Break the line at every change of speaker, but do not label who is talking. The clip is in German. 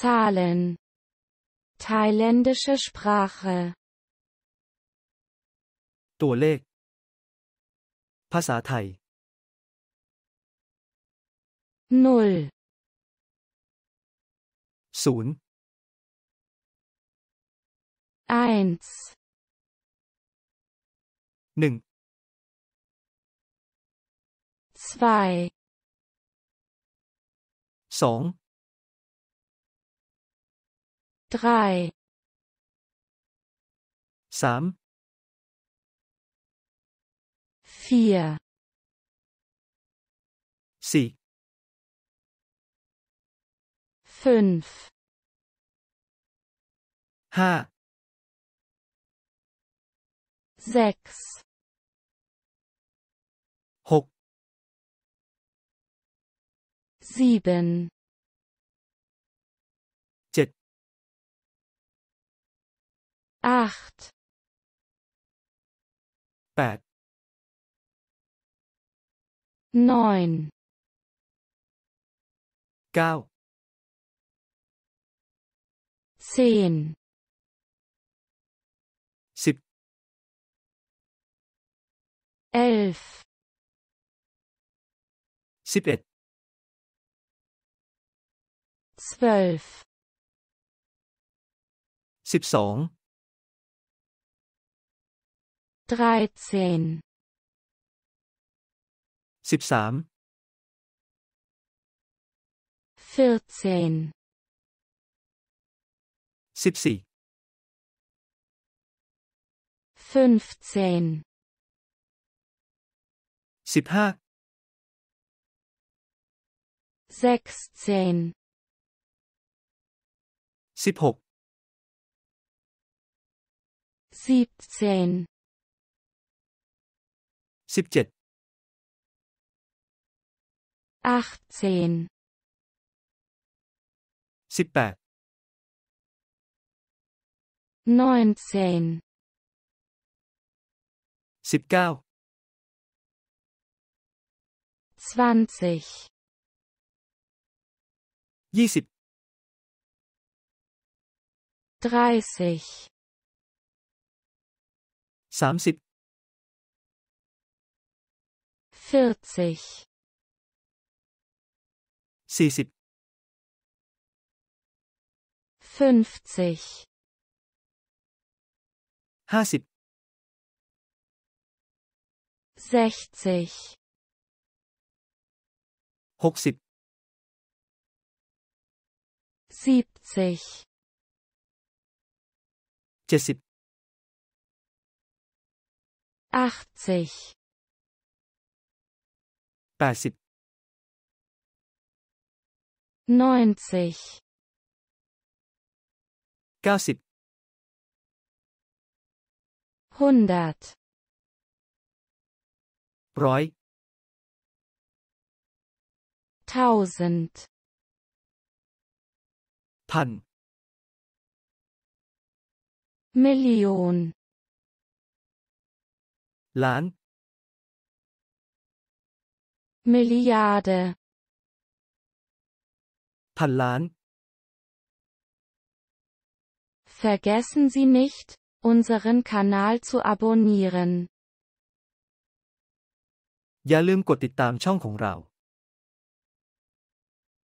Zahlen. Thailändische Sprache. ตัวเลข ภาษาไทย Null. ศูนย์ Eins. หนึ่ง Zwei. สอง drei Sam vier Sie fünf H sechs Hock sieben acht Bad. neun Cao. zehn Sieb. elf Siebet. zwölf Siebsong dreizehn, siebzehn, vierzehn, siebzehn, fünfzehn, สิบห้า sechzehn, สิบหก siebzehn 17 18 18 19 19 20 20 30 30 40 40 50 50 60 60 70 70 80 80 90 90 100 ร้อย1000 พัน Million ล้าน Milliarde. Pallan. Vergessen Sie nicht, unseren Kanal zu abonnieren. อย่าลืมกดติดตามช่องของเรา